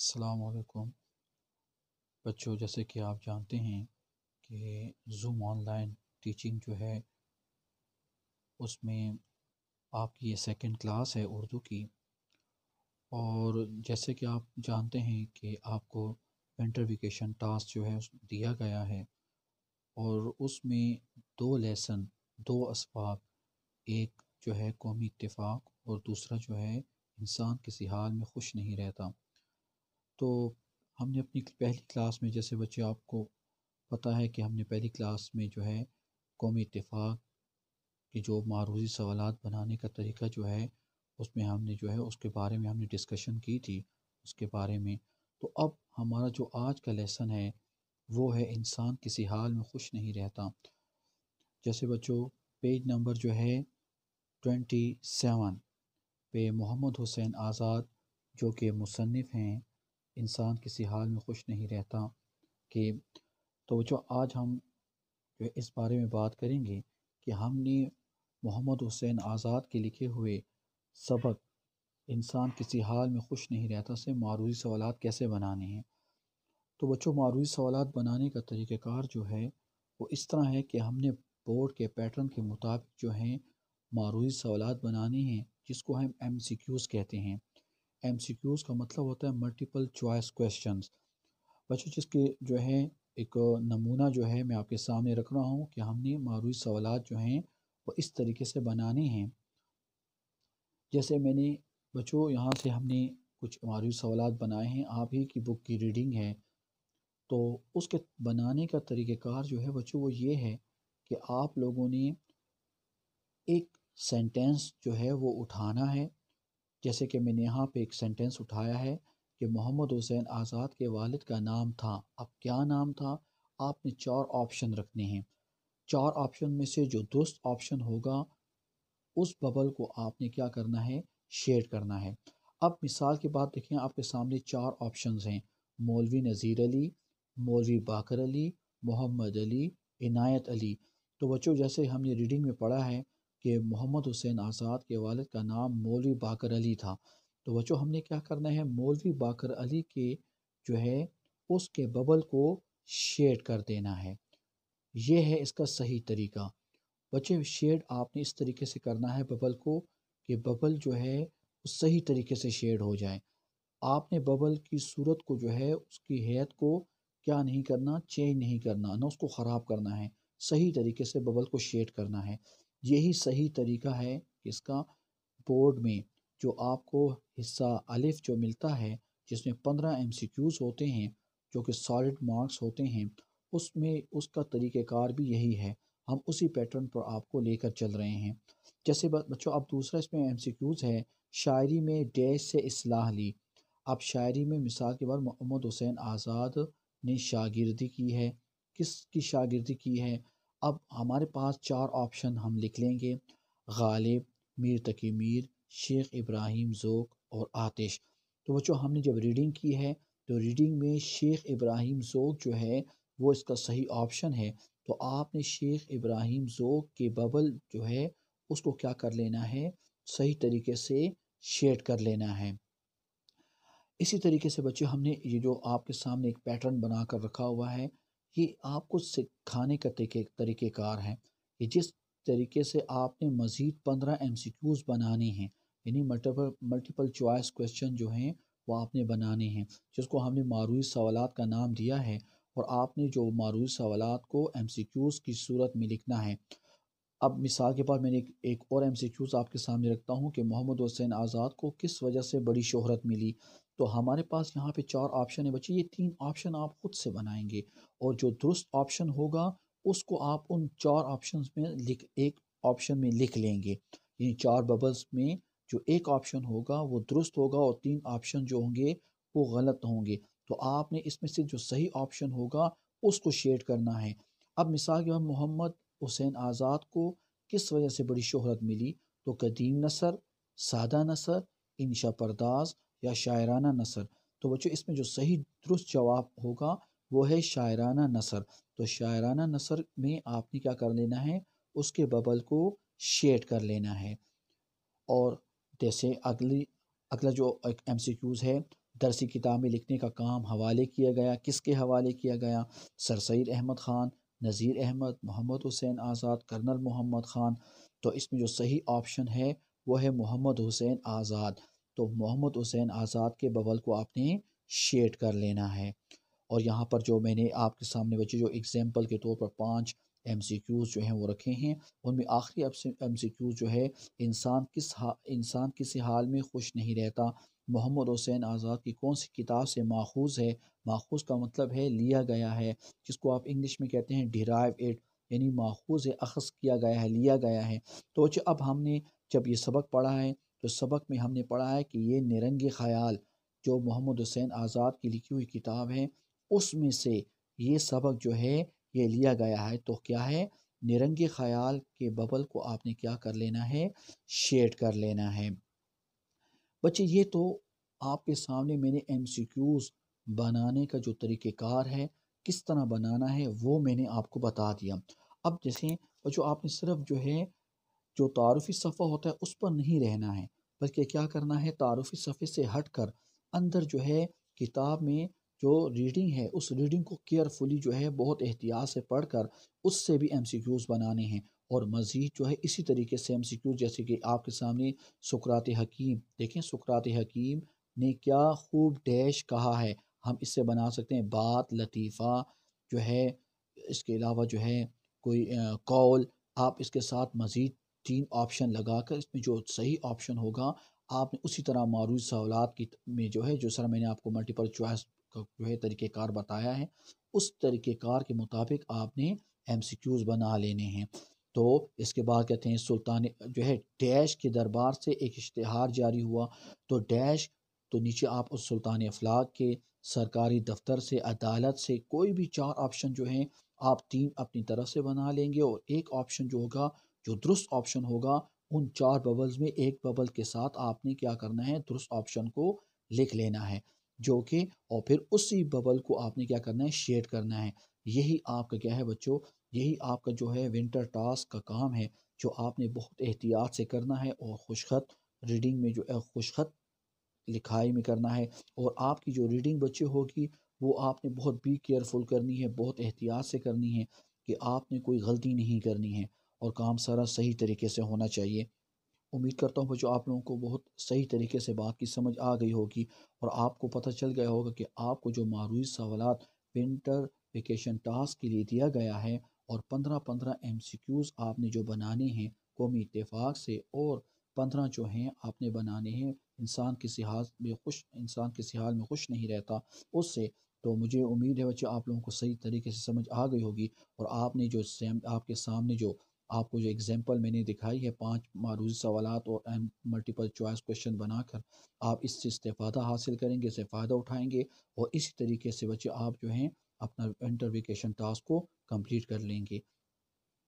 अल्लाम बच्चों जैसे कि आप जानते हैं कि जूम ऑनलाइन टीचिंग जो है उसमें आपकी ये सेकेंड क्लास है उर्दू की और जैसे कि आप जानते हैं कि आपको विंटर वेकेशन टास्क जो है दिया गया है और उसमें दो लेसन दो इसबाक एक जो है कौमी इतफाक़ और दूसरा जो है इंसान किसी हाल में खुश नहीं रहता तो हमने अपनी पहली क्लास में जैसे बच्चे आपको पता है कि हमने पहली क्लास में जो है कौमी इतफाक़ के जो मारूजी सवाल बनाने का तरीका जो है उसमें हमने जो है उसके बारे में हमने डिस्कशन की थी उसके बारे में तो अब हमारा जो आज का लेसन है वो है इंसान किसी हाल में खुश नहीं रहता जैसे बच्चों पेज नंबर जो है ट्वेंटी सेवन पे मोहम्मद हुसैन आज़ाद जो कि मुसनफ़ हैं इंसान किसी हाल में खुश नहीं रहता कि तो जो आज हम जो इस बारे में बात करेंगे कि हमने मोहम्मद हुसैन आज़ाद के लिखे हुए सबक इंसान किसी हाल में खुश नहीं रहता से मारूजी सवाल कैसे बनाने हैं तो बच्चों मारूजी सवाल बनाने का तरीक़ार जो है वो इस तरह है कि हमने बोर्ड के पैटर्न के मुताबिक जो हैं मारूजी सवाल बनाने हैं जिसको हम एम कहते हैं एम का मतलब होता है मल्टीपल चॉइस क्वेश्चन बच्चों जिसके जो है एक नमूना जो है मैं आपके सामने रख रहा हूँ कि हमने मारूज सवाल जो हैं वो इस तरीके से बनाने हैं जैसे मैंने बच्चों यहाँ से हमने कुछ मारूज सवाल बनाए हैं आप ही की बुक की रीडिंग है तो उसके बनाने का तरीक़ार जो है बच्चों वो ये है कि आप लोगों ने एक सेंटेंस जो है वो उठाना है जैसे कि मैंने यहाँ पे एक सेंटेंस उठाया है कि मोहम्मद हुसैन आज़ाद के वालिद का नाम था अब क्या नाम था आपने चार ऑप्शन रखने हैं चार ऑप्शन में से जो दुरुस्त ऑप्शन होगा उस बबल को आपने क्या करना है शेयर करना है अब मिसाल की बात देखें आपके सामने चार ऑप्शन हैं मौलवी नज़ीर अली मौलवी बाकर अली मोहम्मद अली इनायत अली तो बच्चों जैसे हमने रीडिंग में पढ़ा है कि मोहम्मद हुसैन आज़ाद के वालद का नाम मौलवी बाकर अली था तो बच्चों हमने क्या करना है मौलवी बाकर अली के जो है उसके बबल को शेड कर देना है यह है इसका सही तरीका बच्चे शेड आपने इस तरीके से करना है बबल को कि बबल जो है वो सही तरीके से शेड हो जाए आपने बबल की सूरत को जो है उसकी हैत को क्या नहीं करना चेंज नहीं करना ना उसको ख़राब करना है सही तरीके से बबल को शेड करना है यही सही तरीका है इसका बोर्ड में जो आपको हिस्सा अलिफ जो मिलता है जिसमें पंद्रह एम होते हैं जो कि सॉलिड मार्क्स होते हैं उसमें उसका तरीक़ार भी यही है हम उसी पैटर्न पर आपको लेकर चल रहे हैं जैसे बच्चों अब दूसरा इसमें एम है शायरी में डैश से असलाह ली अब शायरी में मिसाल के बाद मोहम्मद हुसैन आज़ाद ने शागिर्दी की है किस की शागिर्दी की है अब हमारे पास चार ऑप्शन हम लिख लेंगे गालिब मीर तकी मीर शेख इब्राहिम ज़ोक और आतिश तो बच्चों हमने जब रीडिंग की है तो रीडिंग में शेख इब्राहिम ज़ोक जो है वो इसका सही ऑप्शन है तो आपने शेख इब्राहिम ज़ोक के बबल जो है उसको क्या कर लेना है सही तरीके से शेड कर लेना है इसी तरीके से बच्चे हमने ये जो आपके सामने एक पैटर्न बना कर रखा हुआ है ये आपको सिखाने का तरीके तरीक़ेकार हैं कि जिस तरीके से आपने मज़ीद पंद्रह एम सी क्यूज़ बनाने हैं यानी मल्टीपल मल्टीपल चॉइस क्वेश्चन जो हैं वो आपने बनाने हैं जिसको हमने मारूई सवाल का नाम दिया है और आपने जो मारूई सवाल को एम सी क्यूज़ की सूरत में लिखना है अब मिसाल के पास मैंने एक, और एम आपके सामने रखता हूँ कि मोहम्मद हुसैन आज़ाद को किस वजह से बड़ी शोहरत मिली तो हमारे पास यहाँ पे चार ऑप्शन है बच्चे ये तीन ऑप्शन आप खुद से बनाएंगे और जो दुरुस्त ऑप्शन होगा उसको आप उन चार ऑप्शन में लिख एक ऑप्शन में लिख लेंगे यानी चार बबल्स में जो एक ऑप्शन होगा वो दुरुस्त होगा और तीन ऑप्शन जो होंगे वो गलत होंगे तो आपने इसमें से जो सही ऑप्शन होगा उसको शेड करना है अब मिसाल के बाद मोहम्मद हुसैन आज़ाद को किस वजह से बड़ी शोहरत मिली तो कदीम नसर सादा नसर इंशा परदाज या शायराना नसर तो बच्चों इसमें जो सही दुरुस्त जवाब होगा वो है शायराना नसर तो शायराना नसर में आपने क्या कर लेना है उसके बबल को शेड कर लेना है और जैसे अगली अगला जो एम सी क्यूज़ है दरसी किताब में लिखने का काम हवाले किया गया किसके हवाले किया गया सर सैद अहमद ख़ान नज़ीर अहमद मोहम्मद हुसैन आज़ाद कर्नल मोहम्मद ख़ान तो इसमें जो सही ऑप्शन है वो है मोहम्मद हुसैन आज़ाद तो मोहम्मद हुसैन आज़ाद के बवल को आपने शेड कर लेना है और यहाँ पर जो मैंने आपके सामने बच्चे जो एग्ज़ैम्पल के तौर पर पाँच एम सी क्यूज़ जो हैं वो रखे हैं उनमें आखिरी एम सी क्यूज़ जो है इंसान किस हा इंसान किसी हाल में खुश नहीं रहता मोहम्मद हुसैन आज़ाद की कौन सी किताब से माखूज है माखूज का मतलब है लिया गया है जिसको आप इंग्लिश में कहते हैं डिराइव एट यानी माखूज है अखस किया गया है लिया गया है तो अब हमने जब ये सबक पढ़ा है तो सबक में हमने पढ़ा है कि ये निरंग ख्याल जो मोहम्मद हुसैन आज़ाद की लिखी हुई किताब है उसमें से ये सबक जो है ये लिया गया है तो क्या है निरंग ख्याल के बबल को आपने क्या कर लेना है शेड कर लेना है बच्चे ये तो आपके सामने मैंने एम बनाने का जो तरीक़ेकार है किस तरह बनाना है वो मैंने आपको बता दिया अब जैसे बच्चों आपने सिर्फ जो है जो तारफ़ी सफ़ा होता है उस पर नहीं रहना है बल्कि क्या करना है तारफ़ी सफ़े से हट कर अंदर जो है किताब में जो रीडिंग है उस रीडिंग को केयरफुली जो है बहुत एहतियात से पढ़ कर उससे भी एम बनाने हैं और मज़ीद जो है इसी तरीके से एम सी जैसे कि आपके सामने सुकरात हकीम देखें सुकरात हकीम ने क्या खूब डैश कहा है हम इससे बना सकते हैं बात लतीफ़ा जो है इसके अलावा जो है कोई कॉल आप इसके साथ मज़ीद तीन ऑप्शन लगा कर इसमें जो सही ऑप्शन होगा आपने उसी तरह मारूज सवालत की में जो है जो सर मैंने आपको मल्टीपल चॉइस का जो है तरीक़ेकार बताया है उस तरीक़ेकार के मुताबिक आपने एम सी क्यूज़ बना लेने हैं तो इसके बाद कहते हैं सुल्तान जो है डैश के दरबार से एक इश्तहार जारी हुआ तो डैश तो नीचे आप उस सुल्तान अफलाक के सरकारी दफ्तर से अदालत से कोई भी चार ऑप्शन जो हैं आप तीन अपनी तरफ से बना लेंगे और एक ऑप्शन जो होगा जो दुरुस्त ऑप्शन होगा उन चार बबल्स में एक बबल के साथ आपने क्या करना है दुरुस्त ऑप्शन को लिख लेना है जो कि और फिर उसी बबल को आपने क्या करना है शेड करना है यही आपका क्या है बच्चों यही आपका जो है विंटर टास्क का काम है जो आपने बहुत एहतियात से करना है और खुशखत रीडिंग में जो है खुशखत लिखाई में करना है और आपकी जो रीडिंग बच्चे होगी वो आपने बहुत बी केयरफुल करनी है बहुत एहतियात से करनी है कि आपने कोई गलती नहीं करनी है और काम सारा सही तरीके से होना चाहिए उम्मीद करता हूँ बच्चों आप लोगों को बहुत सही तरीके से बात की समझ आ गई होगी और आपको पता चल गया होगा कि आपको जो मारूज सवाल विंटर वेकेशन टास्क के लिए दिया गया है और पंद्रह पंद्रह एम सी क्यूज़ आपने जो बनाने हैं कौमी इतफाक़ से और पंद्रह जो हैं आपने बनाने हैं इंसान किसी सिहाज में खुश इंसान किसी हाल में खुश नहीं रहता उससे तो मुझे उम्मीद है बच्चे आप लोगों को सही तरीके से समझ आ गई होगी और आपने जो आपके सामने जो आपको जो एग्ज़ैम्पल मैंने दिखाई है पांच मारूजी सवाल और मल्टीपल चॉइस क्वेश्चन बनाकर आप इससे इस्तेफादा हासिल करेंगे इससे फ़ायदा उठाएंगे और इसी तरीके से बच्चे आप जो हैं अपना इंटरविकेशन टास्क को कंप्लीट कर लेंगे